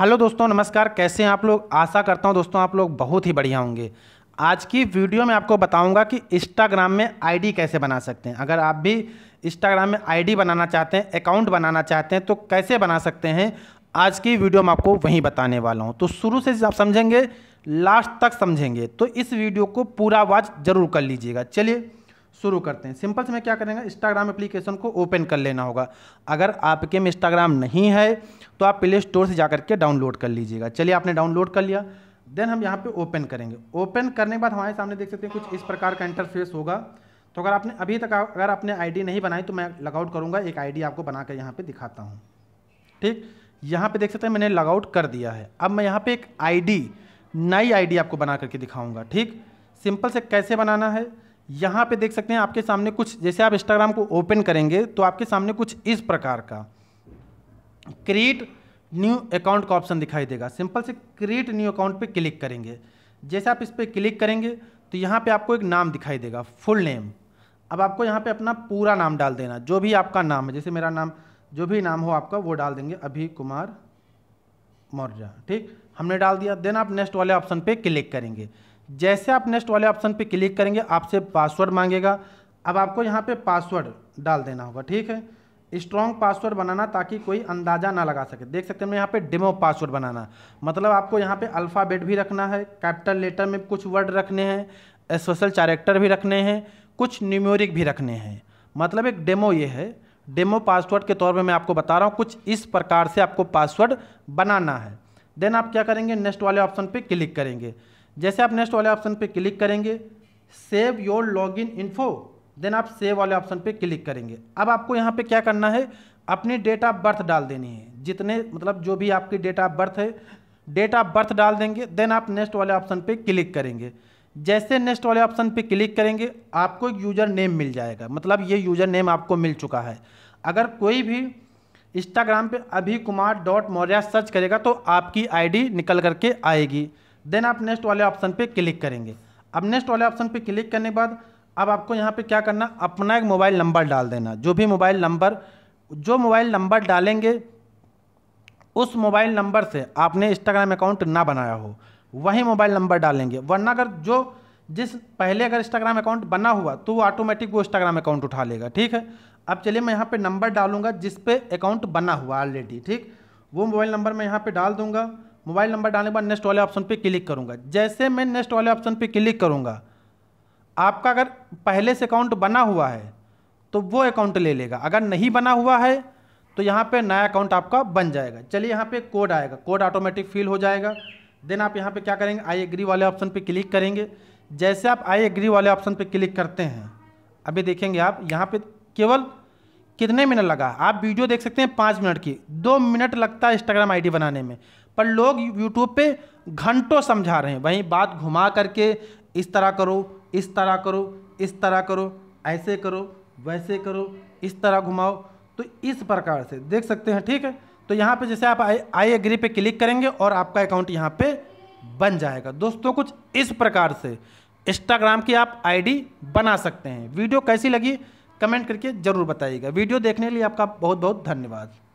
hello दोस्तों नमस्कार कैसे हैं आप लोग आशा करता हूं दोस्तों आप लोग बहुत ही बढ़िया होंगे आज की वीडियो में आपको बताऊंगा कि इंस्टाग्राम में आईडी कैसे बना सकते हैं अगर आप भी इंस्टाग्राम में आईडी बनाना चाहते हैं अकाउंट बनाना चाहते हैं तो कैसे बना सकते हैं आज की वीडियो में आपको वहीं बताने वाला हूँ तो शुरू से आप समझेंगे लास्ट तक समझेंगे तो इस वीडियो को पूरा वॉच जरूर कर लीजिएगा चलिए शुरू करते हैं सिंपल से मैं क्या करेंगे इंस्टाग्राम एप्लीकेशन को ओपन कर लेना होगा अगर आपके में इंस्टाग्राम नहीं है तो आप प्ले स्टोर से जा करके डाउनलोड कर लीजिएगा चलिए आपने डाउनलोड कर लिया देन हम यहाँ पे ओपन करेंगे ओपन करने के बाद हमारे सामने देख सकते हैं कुछ इस प्रकार का इंटरफेस होगा तो अगर आपने अभी तक अगर आपने आईडी नहीं बनाई तो मैं लगआउट करूँगा एक आईडी आपको बना कर यहाँ पर दिखाता हूँ ठीक यहाँ पे देख सकते हैं मैंने लगआउट कर दिया है अब मैं यहाँ पर एक आई नई आई आपको बना करके दिखाऊँगा ठीक सिंपल से कैसे बनाना है यहाँ पर देख सकते हैं आपके सामने कुछ जैसे आप इंस्टाग्राम को ओपन करेंगे तो आपके सामने कुछ इस प्रकार का क्रिएट न्यू अकाउंट का ऑप्शन दिखाई देगा सिंपल से क्रिएट न्यू अकाउंट पे क्लिक करेंगे जैसे आप इस पर क्लिक करेंगे तो यहाँ पे आपको एक नाम दिखाई देगा फुल नेम अब आपको यहाँ पे अपना पूरा नाम डाल देना जो भी आपका नाम है जैसे मेरा नाम जो भी नाम हो आपका वो डाल देंगे अभी कुमार मौर्य ठीक हमने डाल दिया देन आप नेक्स्ट वाले ऑप्शन पर क्लिक करेंगे जैसे आप नेक्स्ट वाले ऑप्शन पर क्लिक करेंगे आपसे पासवर्ड मांगेगा अब आपको यहाँ पर पासवर्ड डाल देना होगा ठीक है स्ट्रॉन्ग पासवर्ड बनाना ताकि कोई अंदाजा ना लगा सके देख सकते हैं यहाँ पे डेमो पासवर्ड बनाना मतलब आपको यहाँ पे अल्फ़ाबेट भी रखना है कैपिटल लेटर में कुछ वर्ड रखने हैं स्पेशल चारेक्टर भी रखने हैं कुछ न्यूमोरिक भी रखने हैं मतलब एक डेमो ये है डेमो पासवर्ड के तौर पर मैं आपको बता रहा हूँ कुछ इस प्रकार से आपको पासवर्ड बनाना है देन आप क्या करेंगे नेक्स्ट वाले ऑप्शन पर क्लिक करेंगे जैसे आप नेक्स्ट वाले ऑप्शन पर क्लिक करेंगे save your log in info then आप सेव वाले ऑप्शन पे क्लिक करेंगे अब आपको यहाँ पे क्या करना है अपनी डेट ऑफ बर्थ डाल देनी है जितने मतलब जो भी आपकी डेट ऑफ बर्थ है डेट ऑफ बर्थ डाल देंगे देन आप नेक्स्ट वाले ऑप्शन पे क्लिक करेंगे जैसे नेक्स्ट वाले ऑप्शन पे क्लिक करेंगे आपको एक यूज़र नेम मिल जाएगा मतलब ये यूज़र नेम आपको मिल चुका है अगर कोई भी इंस्टाग्राम पे अभी कुमार डॉट मौर्या सर्च करेगा तो आपकी आईडी निकल करके आएगी देन आप नेक्स्ट वाले ऑप्शन पे क्लिक करेंगे अब नेक्स्ट वाले ऑप्शन पे क्लिक करने के बाद अब आपको यहाँ पे क्या करना अपना एक मोबाइल नंबर डाल देना जो भी मोबाइल नंबर जो मोबाइल नंबर डालेंगे उस मोबाइल नंबर से आपने इंस्टाग्राम अकाउंट ना बनाया हो वही मोबाइल नंबर डालेंगे वरना अगर जो जिस पहले अगर इंस्टाग्राम अकाउंट बना हुआ तो वो ऑटोमेटिक वो इंस्टाग्राम अकाउंट उठा लेगा ठीक है अब चलिए मैं यहाँ पे नंबर डालूंगा जिस पे अकाउंट बना हुआ ऑलरेडी ठीक वो मोबाइल नंबर मैं यहाँ पे डाल दूंगा मोबाइल नंबर डालने के बाद नेक्स्ट वाले ऑप्शन पे क्लिक करूंगा जैसे मैं नेक्स्ट वाले ऑप्शन पे क्लिक करूंगा आपका अगर पहले से अकाउंट बना हुआ है तो वो अकाउंट ले लेगा अगर नहीं बना हुआ है तो यहाँ पे नया अकाउंट आपका बन जाएगा चलिए यहाँ पे कोड आएगा कोड ऑटोमेटिक फिल हो जाएगा देन आप यहाँ पे क्या करेंगे आई एग्री वाले ऑप्शन पे क्लिक करेंगे जैसे आप आई एग्री वाले ऑप्शन पे क्लिक करते हैं अभी देखेंगे आप यहाँ पे केवल कितने मिनट लगा आप वीडियो देख सकते हैं पाँच मिनट की दो मिनट लगता है इंस्टाग्राम आई बनाने में पर लोग यूट्यूब पर घंटों समझा रहे हैं वहीं बात घुमा करके इस तरह करो इस तरह करो इस तरह करो ऐसे करो वैसे करो इस तरह घुमाओ तो इस प्रकार से देख सकते हैं ठीक है तो यहाँ पे जैसे आप आई एग्री पे क्लिक करेंगे और आपका अकाउंट यहाँ पे बन जाएगा दोस्तों कुछ इस प्रकार से इंस्टाग्राम की आप आईडी बना सकते हैं वीडियो कैसी लगी कमेंट करके ज़रूर बताइएगा वीडियो देखने के लिए आपका बहुत बहुत धन्यवाद